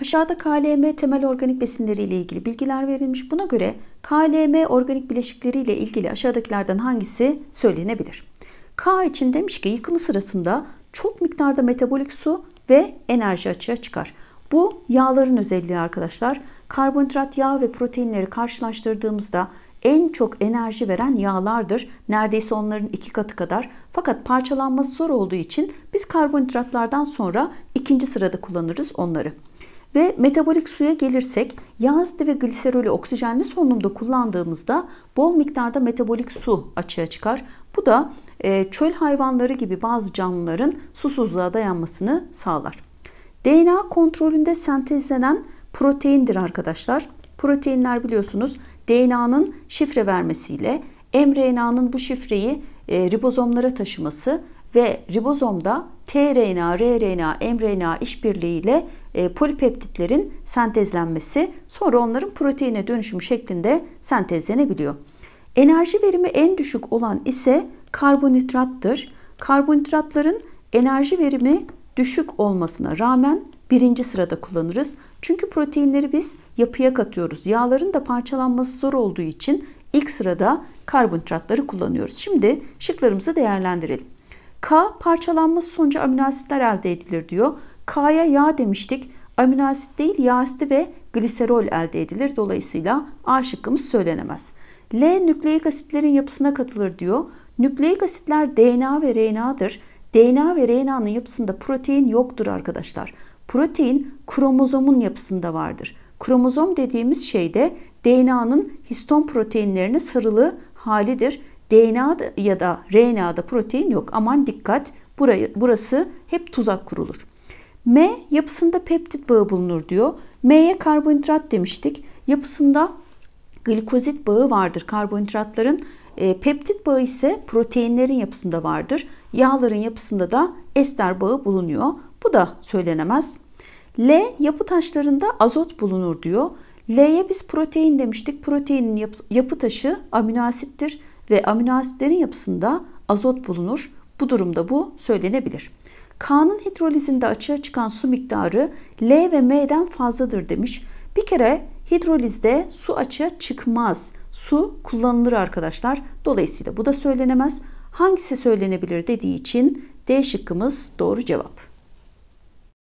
Aşağıda KLM temel organik besinleri ile ilgili bilgiler verilmiş. Buna göre KLM organik bileşikleri ile ilgili aşağıdakilerden hangisi söylenebilir? K için demiş ki yıkımı sırasında çok miktarda metabolik su ve enerji açığa çıkar. Bu yağların özelliği arkadaşlar. Karbonhidrat, yağ ve proteinleri karşılaştırdığımızda en çok enerji veren yağlardır. Neredeyse onların iki katı kadar. Fakat parçalanması zor olduğu için biz karbonhidratlardan sonra ikinci sırada kullanırız onları. Ve metabolik suya gelirsek yağ asidi ve gliserolü oksijenli solunumda kullandığımızda bol miktarda metabolik su açığa çıkar. Bu da e, çöl hayvanları gibi bazı canlıların susuzluğa dayanmasını sağlar. DNA kontrolünde sentezlenen proteindir arkadaşlar. Proteinler biliyorsunuz DNA'nın şifre vermesiyle mRNA'nın bu şifreyi e, ribozomlara taşıması ve ribozomda tRNA, rRNA, mRNA işbirliğiyle e, polipeptitlerin sentezlenmesi, sonra onların proteine dönüşüm şeklinde sentezlenebiliyor. Enerji verimi en düşük olan ise karbonhidrattır. Karbonhidratların enerji verimi düşük olmasına rağmen birinci sırada kullanırız. Çünkü proteinleri biz yapıya katıyoruz. Yağların da parçalanması zor olduğu için ilk sırada karbonhidratları kullanıyoruz. Şimdi şıklarımızı değerlendirelim. K parçalanması sonucu amino asitler elde edilir diyor. K'ya yağ demiştik. Amino asit değil yağ asidi ve gliserol elde edilir. Dolayısıyla A şıkkımız söylenemez. L nükleik asitlerin yapısına katılır diyor. Nükleik asitler DNA ve RNA'dır. DNA ve RNA'nın yapısında protein yoktur arkadaşlar. Protein kromozomun yapısında vardır. Kromozom dediğimiz şey de DNA'nın histon proteinlerine sarılı halidir. DNA ya da RNA'da protein yok. Aman dikkat burayı, burası hep tuzak kurulur. M yapısında peptit bağı bulunur diyor. M'ye karbonhidrat demiştik. Yapısında glikozit bağı vardır karbonhidratların. E, peptit bağı ise proteinlerin yapısında vardır. Yağların yapısında da ester bağı bulunuyor. Bu da söylenemez. L yapı taşlarında azot bulunur diyor. L'ye biz protein demiştik. Proteinin yapı, yapı taşı aminoasittir ve amino asitlerin yapısında azot bulunur. Bu durumda bu söylenebilir. K'nın hidrolizinde açığa çıkan su miktarı L ve M'den fazladır demiş. Bir kere hidrolizde su açığa çıkmaz. Su kullanılır arkadaşlar. Dolayısıyla bu da söylenemez. Hangisi söylenebilir dediği için D şıkkımız doğru cevap.